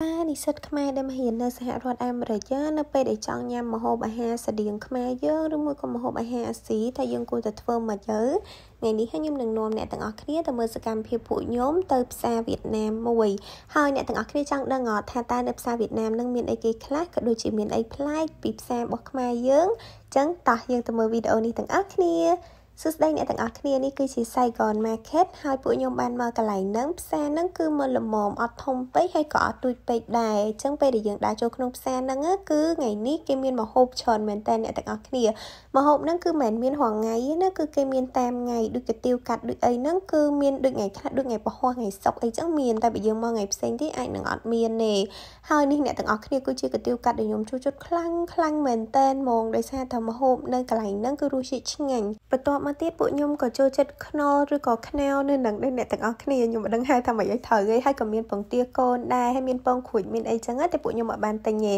តើនិស្សិតខ្មែរដែលមករៀននៅសហរដ្ឋអាមេរិកយើងនៅពេលដែលចង់ញ៉ាំម្ហូបអាហារស្តៀងខ្មែរយើងឬមួយក៏ម្ហូបអាហារអាស៊ីតើយើងគួរតែធ្វើមកយើថ្ងៃនេះខ្ញុំនឹងនាំអ្នកទាំងអស់គ្នាទៅមើលសកម្មភាពពួកខ្ញុំទៅផ្សារវៀតណាមមួយហើយអ្នកទាំងអស់គ្នាចង់ដឹងថាតើនៅផ្សារវៀតណាមនឹងមានអីគេខ្លះក៏ដូចជាមានអីប្លែកពីផ្សាររបស់ខ្មែរយើងអញ្ចឹងតោះយើងទៅមើលវីដេអូនេះទាំងអស់គ្នាសួស្តីអ្នកទាំងអស់គ្នានេះគឺជា Saigon Market ហើយពួកខ្ញុំបានមកកន្លែងហ្នឹងផ្សារហ្នឹងគឺមើលល្មមអត់ធំពេកហើយក៏អត់ទូចពេកដែរអញ្ចឹងពេលដែលយើងដើរចូលក្នុងផ្សារហ្នឹងគឺថ្ងៃនេះគេមានម្ហូបច្រើនមែនតើអ្នកទាំងអស់គ្នាម្ហូបហ្នឹងគឺមិនមានរងថ្ងៃណាគឺគេមានតាមថ្ងៃដូចកាទៀវកាត់ដូចអីហ្នឹងគឺមានដូចថ្ងៃខ្លះដូចថ្ងៃពហុថ្ងៃសុក្រអីចឹងមានតែបើយើងមកថ្ងៃផ្សេងទៀតអាចនឹងអត់មានទេហើយនេះអ្នកទាំងអស់គ្នាគឺជាកាទៀវកាត់ដែលខ្ញុំជួចជុតខ្លាំងខ្លាំងមែនតើហ្មងដោយសារតែម្ហូបនៅកន្លែងហ្នឹងគឺរសជាតិឆ្ងាញ់បន្ទាប់មកទៀតពួកខ្ញុំក៏ចូលចិត្តខ្នុរឬក៏ខ្នើនៅនឹងដែរអ្នកទាំងអស់គ្នាខ្ញុំមិនដឹងហៅថាម៉េចឲ្យត្រូវទេហើយក៏មានពងទាកូនដែរហើយមានពងគ្រួចមានអីចឹងតែពួកខ្ញុំអត់បានទិញទេ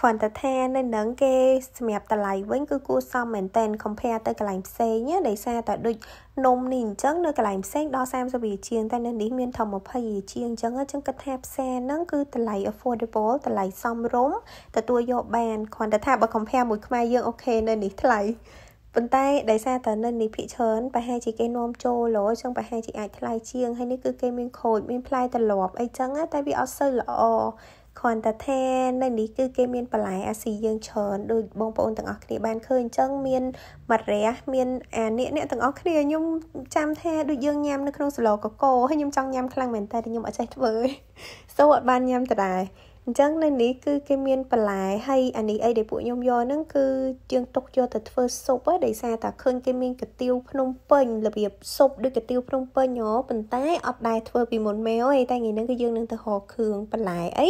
គ្រាន់តែថានៅនឹងគេសម្រាប់តម្លៃវិញគឺគួរសមមែនតែន compare ទៅកន្លែងផ្សេងណាដោយសារតែដូចនំនេះអញ្ចឹងនៅកន្លែងផ្សេងដល់30រៀលជាងតែនៅនេះមានថម20ជាងអញ្ចឹងអញ្ចឹងគិតថាផ្សារហ្នឹងគឺតម្លៃ affordable តម្លៃសមរម្យទទួលយកបានគ្រាន់តែថាបើ compare មួយខ្មែរយើងអូខេនៅនេះថ្លៃប៉ុន្តែដោយសារតែនិន្នាភិកច្រើនប្រហែលជាគេនាំចូលលោអញ្ចឹងប្រហែលជាអាចថ្លៃជាងហើយនេះគឺគេមានខូចមានផ្លែត្រឡប់អីចឹងតែវាអត់សូវល្អគ្រាន់តែថានៅនេះគឺគេមានបន្លែអាស៊ីយើងច្រើនដូចបងប្អូនទាំងអស់គ្នាបានឃើញអញ្ចឹងមានមរះមានអានេះអ្នកទាំងអស់គ្នាខ្ញុំចាំថាដូចយើងញ៉ាំនៅក្នុងសាឡកកោហើយខ្ញុំចង់ញ៉ាំខ្លាំងមែនតើខ្ញុំអត់ចេះធ្វើសូអត់បានញ៉ាំដដែលអញ្ចឹងនៅនេះគឺគេមានបន្លែហើយអានេះអីដែលពួកខ្ញុំយកហ្នឹងគឺជាងទុកយកទៅធ្វើស៊ុបដែរសារតែឃើញគេមានកាទៀវភ្នំពេញរបៀបស៊ុបដូចកាទៀវភ្នំពេញហ៎ប៉ុន្តែអត់ដែរធ្វើពីមុនមែលទេតែថ្ងៃហ្នឹងគឺយើងនឹងទៅហៅគ្រឿងបន្លែអី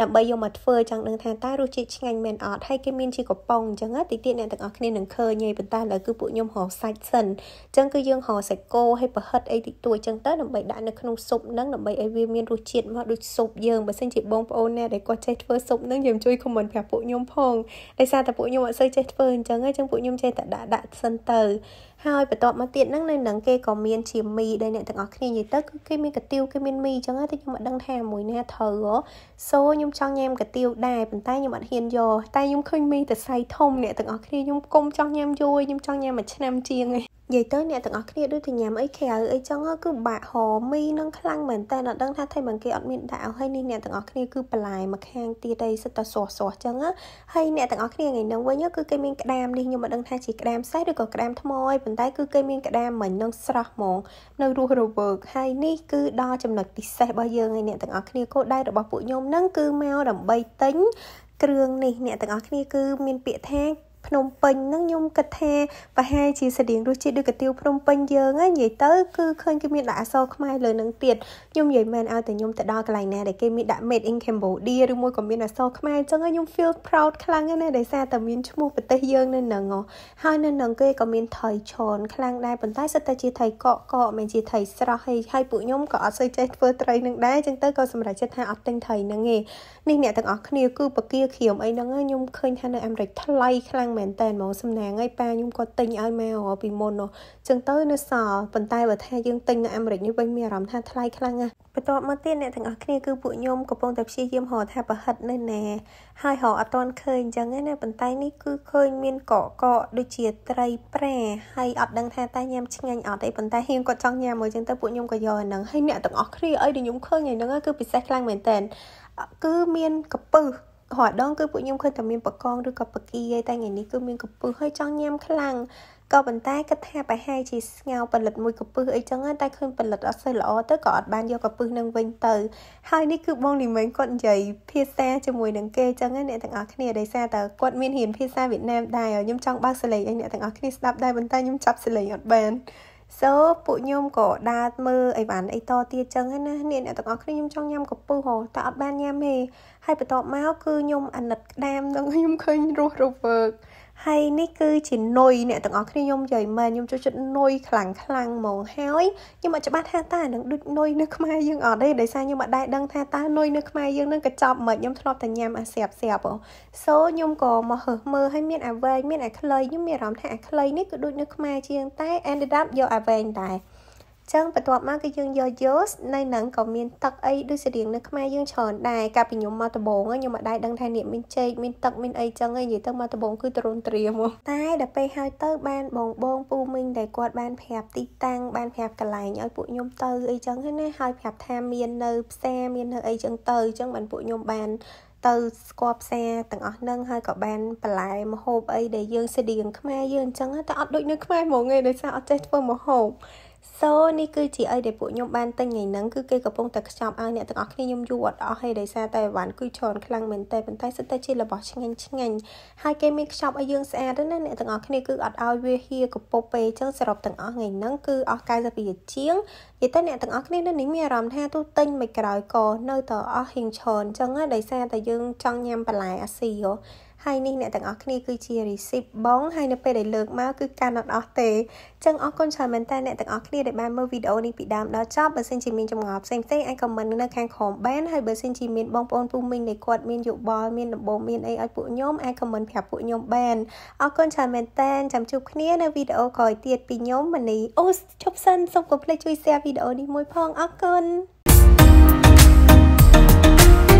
ដើម្បីយកមកធ្វើចង់ដឹងថាតើរសជាតិឆ្ងាញ់មែនអត់ហើយគេមានជាកំប៉ុងអញ្ចឹងតិចទៀតអ្នកទាំងអស់គ្នានឹងឃើញហើយប៉ុន្តែឥឡូវគឺពួកខ្ញុំហៅសាច់សិនអញ្ចឹងគឺយើងហៅសាច់គោហើយប្រហិតអីតិចតួចអញ្ចឹងទៅដើម្បីដាក់នៅក្នុងស៊ុបហ្នឹងដើម្បីឲ្យវាមានរសជាតិមកដូចស៊ុបយើងបើមិនជាបងប្អូនអ្នកដែលគាត់ចេះធ្វើស៊ុបហ្នឹងយើងជួយ comment ប្រាប់ពួកខ្ញុំផងដោយសារតែពួកខ្ញុំអត់សូវចេះធ្វើអញ្ចឹងហើយអញ្ចឹងពួកខ្ញុំចេះតែដាក់ដាក់សិនទៅហើយបន្ទាប់មកទៀតហ្នឹងនៅនឹងគេក៏មានជាមីដែលអ្នកទាំងអស់គ្នានិយាយទៅគឺគេមានកទៀវគេមានមីអញ្ចឹងតែខ្ញុំអត់ដឹងថាមួយណាត្រូវហ៎សូខ្ញុំចង់ញ៉ាំកទៀវដែរប៉ុន្តែខ្ញុំអត់ហ៊ានយកតែខ្ញុំឃើញមីតែសៃធំអ្នកទាំងអស់គ្នាខ្ញុំគុំចង់ញ៉ាំយូរខ្ញុំចង់ញ៉ាំមួយឆ្នាំជាងឯងនិយាយទៅអ្នកទាំងអស់គ្នាដូចជាញ៉ាំអីក្រៅអីចឹងគឺបាក់ហមីនឹងខ្លាំងមែនតើដល់ដឹងថាថៃមិនគេអត់មានដាក់ឲ្យហើយនេះអ្នកទាំងអស់គ្នាគឺបន្លែមកខាងទៀតឯងសិតតែសោះសោះចឹងហើយអ្នកទាំងអស់គ្នាថ្ងៃនេះវិញគឺគេមានក្តាមនេះខ្ញុំមិនដឹងថាជាក្តាមសេះឬក៏ក្តាមថ្មអីប៉ុន្តែគឺគេមានក្តាមមិញនឹងស្រស់ហ្មងនៅរស់រវើកហើយនេះគឺដល់ចំណុចពិសេសរបស់យើងឯអ្នកទាំងអស់គ្នាគោលដៅរបស់ពួកខ្ញុំនឹងគឺមកដើម្បីទិញគ្រឿងនេះអ្នកទាំងអស់គ្នាគឺមានពាក្យថាភ្នំពេញហ្នឹងខ្ញុំគិតថាប្រហែលជាស្តៀងរសជាតិដូចកាទៀវភ្នំពេញយើងហ្នឹងនិយាយទៅគឺឃើញគេមានដាក់អក្សរខ្មែរលើនឹងទៀតខ្ញុំនិយាយមែនឲ្យតែខ្ញុំទៅដល់កន្លែងណាដែលគេមានដាក់ Made in Cambodia ឬមួយក៏មានអក្សរខ្មែរអញ្ចឹងខ្ញុំ feel proud ខ្លាំងណាស់ដែលសារតែមានឈ្មោះប្រទេសយើងនៅនឹងហើយនៅនឹងគេក៏មានថៃឆនខ្លាំងដែរប៉ុន្តែសិតតែជាថៃកកកមិនជាថៃស្រស់ហើយហើយពួកខ្ញុំក៏អត់សូវចេះធ្វើត្រីនឹងដែរអញ្ចឹងទៅក៏សម្រេចចិត្តថាអត់ទិញថៃនឹងឯងនេះអ្នកទាំងអស់គ្នាគឺបកាឃៀមអីហ្នឹងខ្ញុំឃើញថានៅអាមេរិកថ្លៃខ្លាំងមែនតើហ្មងសំណាងឲ្យប៉ាខ្ញុំគាត់ទិញឲ្យម៉ែរពីមុននោះចឹងទៅនៅសល់ប៉ុន្តែបើថាយើងទិញនៅអាមេរិកនេះវិញមានអារម្មណ៍ថាថ្លៃខ្លាំងណាស់បន្ទាប់មកទៀតអ្នកទាំងអស់គ្នាគឺពួកខ្ញុំកំពុងតែព្យាយាមរកថាប្រហិតនៅណាហើយរកអត់ទាន់ឃើញអញ្ចឹងណាប៉ុន្តែនេះគឺឃើញមានកកកដូចជាត្រីប្រាហើយអត់ដឹងថាតើញ៉ាំឆ្ងាញ់អត់ទេប៉ុន្តែហៀងគាត់ចង់ញ៉ាំមកអញ្ចឹងទៅពួកខ្ញុំក៏យកអាហ្នឹងហើយអ្នកទាំងអស់គ្នាអីដែលខ្ញុំឃើញហ្នឹងគឺពិសេសខ្លាំងមែនតើគឺមានកំពឹសរាល់ដងគឺពួកខ្ញុំឃើញតែមានបកងឬក៏បកីឯតែថ្ងៃនេះគឺមានកំពឹសហើយចង់ញ៉ាំខ្លាំងក៏ប៉ុន្តែគិតថាប្រហែលជាស្ងោផលិតមួយកំពឹសអីចឹងតែឃើញផលិតអត់សូវល្អទៅក៏អត់បានយកកំពឹសនឹងវិញទៅ ហើយនេះគឺបងលីម៉េងគាត់និយាយភាសាជាមួយនឹងគេចឹងអ្នកទាំងអស់គ្នាដោយសារតែគាត់មានហ៊ានភាសាវៀតណាមដែរខ្ញុំចង់បើកសលេងឲ្យអ្នកទាំងអស់គ្នាស្ដាប់ដែរប៉ុន្តែខ្ញុំចាប់សលេងអត់បានសូពួកខ្ញុំក៏ដើរមើលអីវ៉ាន់អីតទៀតចឹងហ្នឹងណាអ្នកអ្នកទាំងអស់គ្នាខ្ញុំចង់ញ៉ាំកពុះហ៎តែអត់បានញ៉ាំទេហើយបន្ទាប់មកគឺខ្ញុំអាណិតក្តាមនឹងខ្ញុំឃើញរស់រវើកហើយនេះគឺជានុយអ្នកទាំងអស់គ្នាខ្ញុំនិយាយមែនខ្ញុំចូលចិត្តនុយខ្លាំងខ្លាំងហ្មងហើយខ្ញុំអត់ច្បាស់ថាតើនឹងដូចនុយនៅខ្មែរយើងអត់ទេដោយសារខ្ញុំអត់ដែរដឹងថាតើនុយនៅខ្មែរយើងនឹងកញ្ចប់មិនខ្ញុំធ្លាប់តែញ៉ាំអាស្រាប់ស្រាប់អូសូខ្ញុំក៏មកហើសមើលហើយមានអាវែងមានអាខ្លីខ្ញុំមានអារម្មណ៍ថាអាខ្លីនេះគឺដូចនៅខ្មែរជាងតែ ended up យកអាវែងដែរចឹងបន្ទាប់មកគឺយើងយកយូសនៅនឹងក៏មានទឹកអីដូចស្រៀងនៅខ្មែរយើងច្រើនដែរកាលពីខ្ញុំមកដំបូងខ្ញុំមិនដែរដឹងថានេះមានចេកមាន ទឹកមានអីចឹងឯងនិយាយទៅមកដំបូងគឺទ្រូនត្រៀមមកតែដល់ពេលហើយទៅបានបងបងពូមីងដែលគាត់បានប្រាប់ទីតាំងបានប្រាប់កន្លែងឲ្យពួកខ្ញុំទៅអីចឹងហ្នឹងណាហើយប្រាប់ថាមាននៅផ្សារមាននៅអីចឹងទៅចឹងបានពួកខ្ញុំបានទៅស្គាល់ផ្សារទាំងអស់នឹងហើយក៏បានបន្លែមហូបអីដែលយើងស្តៀងខ្មែរយើងអញ្ចឹងតែអត់ដូចនៅខ្មែរហ្មងឯងដោយសារអត់ចេះធ្វើមហូប so នេះគឺជាអីដែលពួកខ្ញុំបានទិញថ្ងៃហ្នឹងគឺគេកំពុងតែខ្ចប់ឲ្យអ្នកទាំងអស់គ្នាខ្ញុំយូរអត់អស់ហើយដោយសារតែវ៉ាន់គឺច្រើនខ្លាំងមែនតើប៉ុន្តែសិតតែជារបស់ឆ្ងាញ់ឆ្ងាញ់ហើយគេមានខ្ចប់ឲ្យយើងស្អាតណាអ្នកទាំងអស់គ្នាគឺអត់ឲ្យវាហៀកពុបពេអញ្ចឹងសរុបទាំងអស់ថ្ងៃហ្នឹងគឺអស់92ជាងនិយាយទៅអ្នកទាំងអស់គ្នានៅនេះមានអារម្មណ៍ថាទោះទិញមិនក្រោយក៏នៅតែអស់ហៀងច្រើនអញ្ចឹងដោយសារតែយើងចង់ញ៉ាំបន្លែអាស៊ីហ៎ហើយនេះអ្នកទាំងអស់គ្នាគឺជា receipt បងហើយនៅពេលដែលលើកមកគឺកាន់អត់អស់ទេអញ្ចឹងអរគុណច្រើនមែនតើអ្នកទាំងអស់គ្នាដែលបានមើលវីដេអូនេះពីដើមដល់ចប់បើសិនជាមានចម្ងល់ផ្សេងផ្សេងអាច comment នៅខាងក្រោមបានហើយបើសិនជាមានបងប្អូនពូមីងដែលគាត់មានយោបល់មានដំបូន្មានអីឲ្យពួកខ្ញុំអាច comment ប្រាប់ពួកខ្ញុំបានអរគុណច្រើនមែនតើចាំជួបគ្នានៅវីដេអូក្រោយទៀតពីខ្ញុំមនីអូជប់សិនសូមកុំភ្លេចជួយ share វីដេអូនេះមួយផងអរគុណ thank you